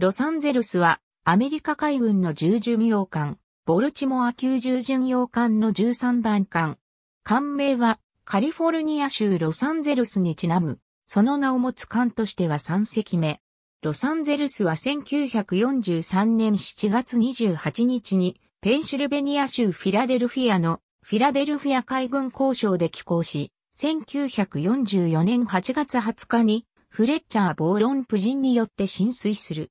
ロサンゼルスはアメリカ海軍の重巡洋艦、ボルチモア級重巡洋艦の13番艦。艦名はカリフォルニア州ロサンゼルスにちなむ、その名を持つ艦としては3隻目。ロサンゼルスは1943年7月28日にペンシルベニア州フィラデルフィアのフィラデルフィア海軍交渉で寄港し、1944年8月20日にフレッチャー・ボーロン夫人によって浸水する。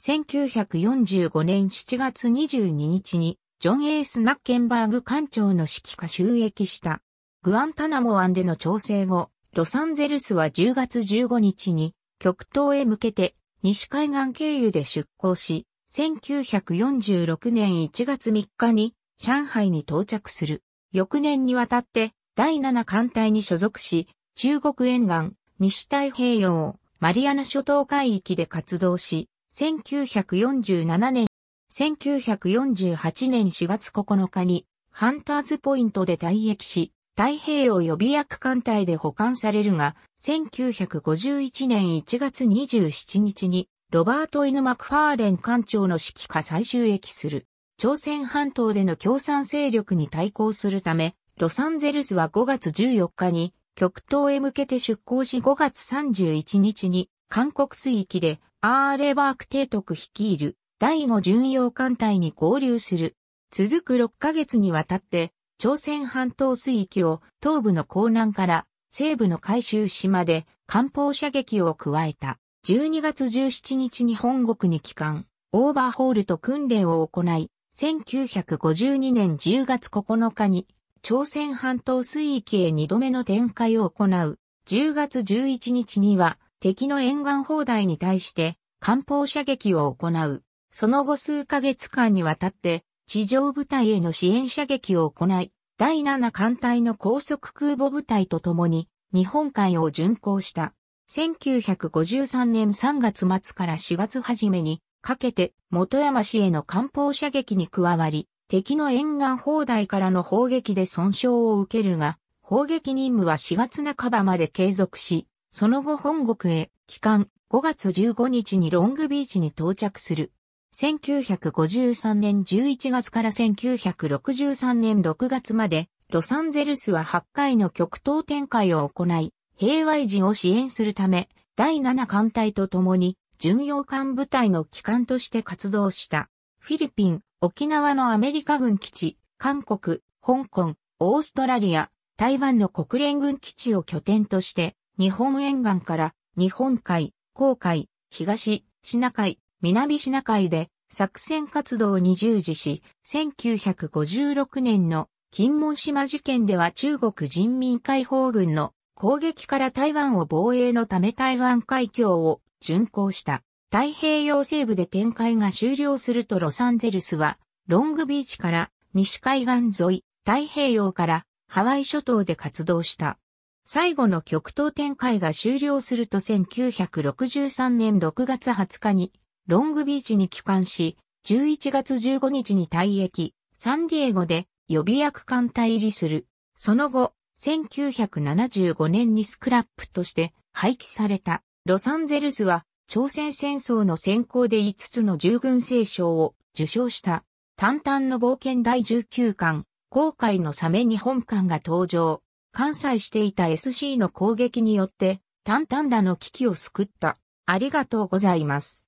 1945年7月22日に、ジョン・エース・ナッケンバーグ艦長の指揮下収益した。グアンタナモ湾での調整後、ロサンゼルスは10月15日に、極東へ向けて、西海岸経由で出港し、1946年1月3日に、上海に到着する。翌年にわたって、第7艦隊に所属し、中国沿岸、西太平洋、マリアナ諸島海域で活動し、1947年、1948年4月9日に、ハンターズポイントで退役し、太平洋予備役艦隊で保管されるが、1951年1月27日に、ロバート・イヌ・マクファーレン艦長の指揮下最終役する。朝鮮半島での共産勢力に対抗するため、ロサンゼルスは5月14日に、極東へ向けて出港し5月31日に、韓国水域でアーレバーク提督率いる第5巡洋艦隊に合流する。続く6ヶ月にわたって、朝鮮半島水域を東部の港南から西部の海州島で艦砲射撃を加えた。12月17日に本国に帰還、オーバーホールと訓練を行い、1952年10月9日に朝鮮半島水域へ2度目の展開を行う。10月11日には敵の沿岸砲台に対して艦砲射撃を行う。その後数ヶ月間にわたって地上部隊への支援射撃を行い、第七艦隊の高速空母部隊と共に日本海を巡航した。1953年3月末から4月初めにかけて元山市への艦砲射撃に加わり、敵の沿岸砲台からの砲撃で損傷を受けるが、砲撃任務は4月半ばまで継続し、その後本国へ、帰還、5月15日にロングビーチに到着する。1953年11月から1963年6月まで、ロサンゼルスは8回の極東展開を行い、平和維持を支援するため、第7艦隊と共に、巡洋艦部隊の機関として活動した。フィリピン、沖縄のアメリカ軍基地、韓国、香港、オーストラリア、台湾の国連軍基地を拠点として、日本沿岸から日本海、航海、東、シナ海、南シナ海で作戦活動に従事し、1956年の金門島事件では中国人民解放軍の攻撃から台湾を防衛のため台湾海峡を巡航した。太平洋西部で展開が終了するとロサンゼルスは、ロングビーチから西海岸沿い、太平洋からハワイ諸島で活動した。最後の極東展開が終了すると1963年6月20日にロングビーチに帰還し、11月15日に退役、サンディエゴで予備役艦隊入りする。その後、1975年にスクラップとして廃棄されたロサンゼルスは朝鮮戦争の先行で5つの従軍聖賞を受賞した。淡々の冒険第19巻、航海のサメ日本艦が登場。関西していた SC の攻撃によって、タンタンらの危機を救った。ありがとうございます。